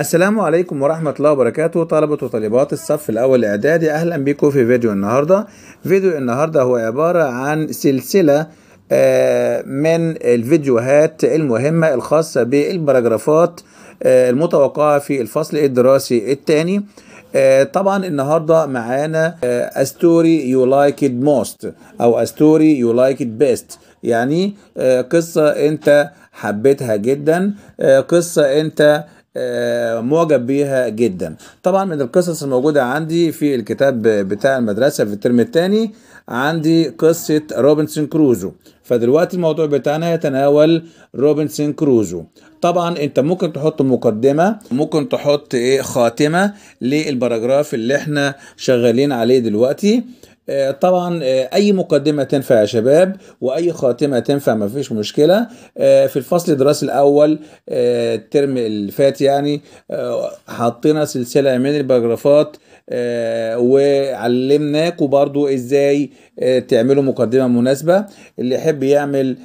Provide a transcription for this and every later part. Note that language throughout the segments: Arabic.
السلام عليكم ورحمة الله وبركاته طلبة وطالبات الصف الأول الإعدادي أهلا بكم في فيديو النهاردة فيديو النهاردة هو عبارة عن سلسلة آه، من الفيديوهات المهمة الخاصة بالبراجرافات آه، المتوقعة في الفصل الدراسي الثاني آه، طبعا النهاردة معانا A story you like it most أو A story you like it best يعني قصة أنت حبيتها جدا قصة أنت آه، معجب بيها جدا طبعا من القصص الموجودة عندي في الكتاب بتاع المدرسة في الترم الثاني عندي قصة روبنسون كروزو فدلوقتي الموضوع بتاعنا يتناول روبنسون كروزو طبعا انت ممكن تحط مقدمة ممكن تحط ايه خاتمة للبراجراف اللي احنا شغالين عليه دلوقتي آه، طبعا آه، اي مقدمه تنفع يا شباب واي خاتمه تنفع ما فيش مشكله آه، في الفصل الدراسي الاول الترم اللي فات يعني حطينا سلسله من الباراجرافات وعلمناك برضو ازاي تعملوا مقدمه مناسبه اللي يحب يعمل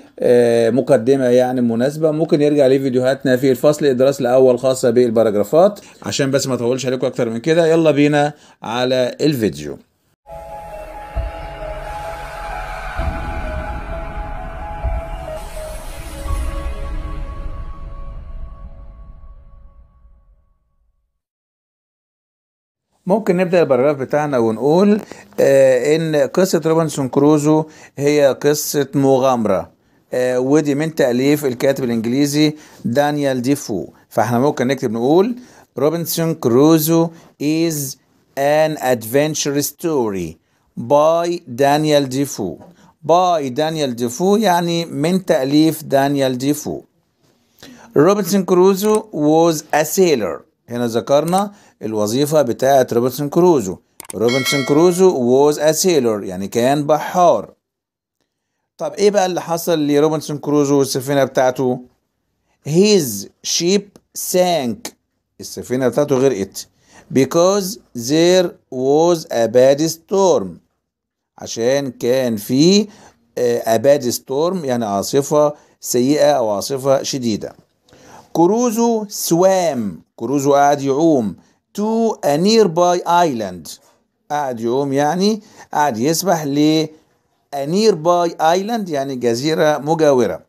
مقدمه يعني مناسبه ممكن يرجع لفيديوهاتنا في الفصل الدراسي الاول خاصه بالباراجرافات عشان بس ما اطولش عليكم اكتر من كده يلا بينا على الفيديو ممكن نبدا البراجراف بتاعنا ونقول آه ان قصه روبنسون كروزو هي قصه مغامره آه ودي من تاليف الكاتب الانجليزي دانيال ديفو فاحنا ممكن نكتب نقول روبنسون كروزو is an adventure story by دانيال ديفو باي دانيال ديفو يعني من تأليف دانيال ديفو روبنسون كروزو was a sailor هنا ذكرنا الوظيفة بتاعة روبنسون كروزو روبنسون كروزو was a sailor يعني كان بحار طب ايه بقى اللي حصل لروبنسون كروزو والسفينة بتاعته his ship sank السفينة بتاعته غرقت because there was a bad storm عشان كان في آه، a bad storm يعني عاصفة سيئة أو عاصفة شديدة كروزو swam كروزو قاعد يعوم to a nearby island قاعد يعوم يعني قاعد يسبح ل a nearby island يعني جزيرة مجاورة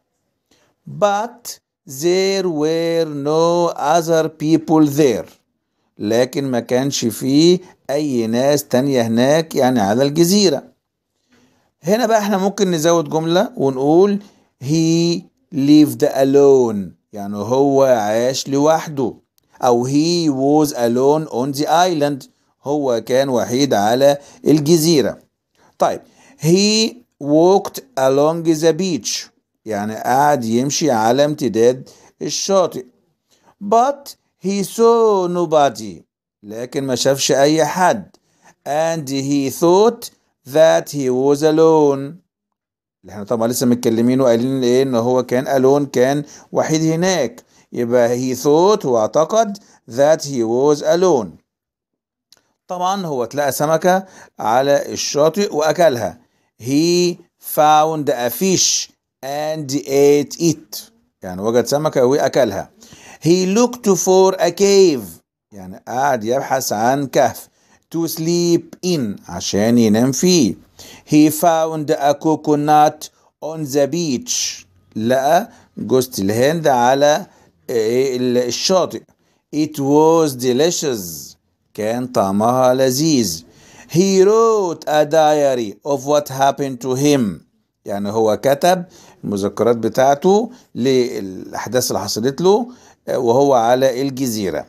but there were no other people there لكن ما كانش فيه أي ناس تانية هناك يعني على الجزيرة هنا بقى احنا ممكن نزود جملة ونقول he lived alone يعني هو عاش لوحده أو he was alone on the island هو كان وحيد على الجزيرة طيب he walked along the beach يعني قاعد يمشي على امتداد الشاطئ but he saw nobody لكن ما شافش أي حد and he thought that he was alone اللي احنا طبعا لسه متكلمين وقايلين ايه ان هو كان الون كان وحيد هناك يبقى هي ثوت هو اعتقد هي ووز الون طبعا هو تلاقى سمكة على الشاطئ وأكلها هي فاوند افيش اند ايت ايت يعني وجد سمكة وأكلها هي لوكت فور ا كيف يعني قاعد يبحث عن كهف to sleep in عشان ينام فيه he found a coconut on the beach لقى جوزة الهند على إيه، الشاطئ it was delicious كان طعمها لذيذ he wrote a diary of what happened to him يعني هو كتب المذكرات بتاعته للأحداث اللي حصلت له وهو على الجزيرة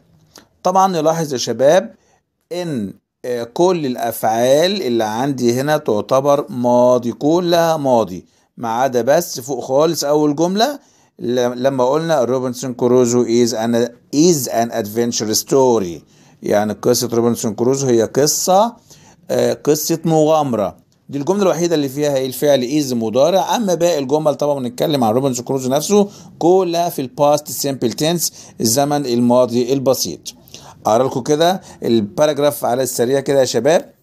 طبعا نلاحظ يا شباب ان آه، كل الافعال اللي عندي هنا تعتبر ماضي كلها ماضي ما عدا بس فوق خالص اول جمله لما قلنا روبنسون كروزو از ان از ان ادفنتشر ستوري يعني قصه روبنسون كروزو هي قصه آه، قصه مغامره دي الجمله الوحيده اللي فيها ايه الفعل از مضارع اما باقي الجمل طبعا بنتكلم عن روبنسون كروزو نفسه كلها في الباست سيمبل تنس الزمن الماضي البسيط اقرا لكم كده الباراجراف على السريع كده يا شباب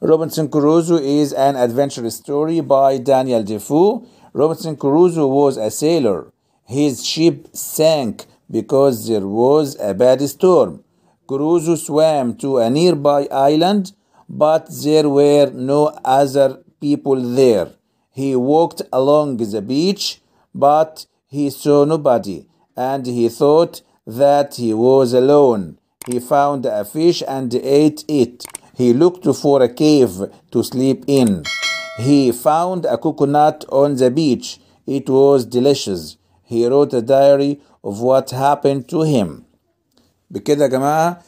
Robinson Crusoe is an adventure story by Daniel Defoe. Robinson Crusoe was a sailor. His ship sank because there was a bad storm. Crusoe swam to a nearby island, but there were no other people there. He walked along the beach, but he saw nobody, and he thought that he was alone. He found a fish and ate it. He looked for a cave to sleep in. He found a coconut on the beach. It was delicious. He wrote a diary of what happened to him. بكده يا جماعه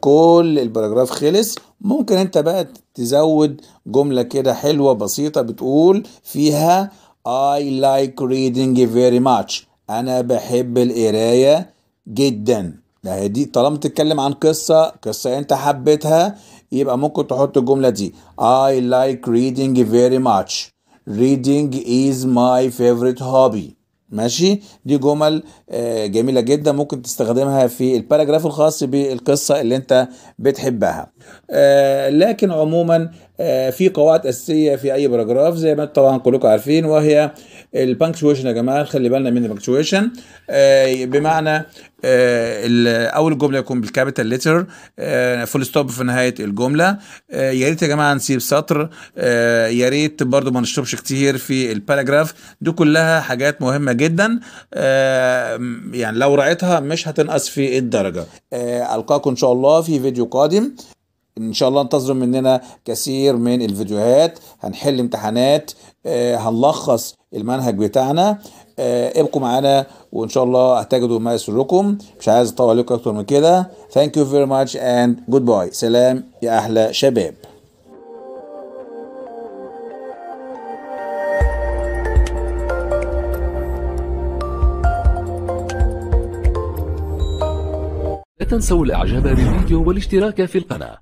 كل البراجراف خلص ممكن انت بقى تزود جملة كده حلوة بسيطة بتقول فيها I like reading very much انا بحب القرايه جدا ده هي دي طالما بتتكلم عن قصة قصة انت حبيتها يبقى ممكن تحط الجملة دي I like reading very much reading is my favorite hobby ماشي دي جمل آه، جميلة جدا ممكن تستخدمها في الباراجراف الخاص بالقصة اللي انت بتحبها آه، لكن عموما آه، في قواعد أساسية في أي باراجراف زي ما طبعا كلكم عارفين وهي البانكشويشن يا جماعة خلي بالنا من البانكشويشن بمعنى آه، اول جمله يكون بالكابيتال ليتر فول ستوب في نهايه الجمله آه، يا ريت يا جماعه نسيب سطر آه، يا ريت برضو ما نشربش كتير في الباراجراف دي كلها حاجات مهمه جدا يعني لو رأيتها مش هتنقص في الدرجه القاكم ان شاء الله في فيديو قادم ان شاء الله انتظروا مننا كثير من الفيديوهات هنحل امتحانات آه، هنلخص المنهج بتاعنا آه، ابقوا معانا وان شاء الله هتجدوا ما يسركم مش عايز اطول عليكم اكتر من كده ثانك يو فيري ماتش اند جود باي سلام يا احلى شباب لا تنسوا الاعجاب بالفيديو والاشتراك في القناة